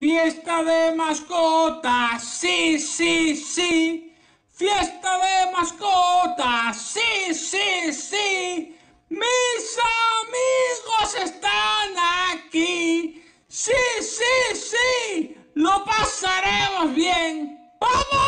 Fiesta de mascotas, sí, sí, sí. Fiesta de mascotas, sí, sí, sí. Mis amigos están aquí. Sí, sí, sí. Lo pasaremos bien. ¡Vamos!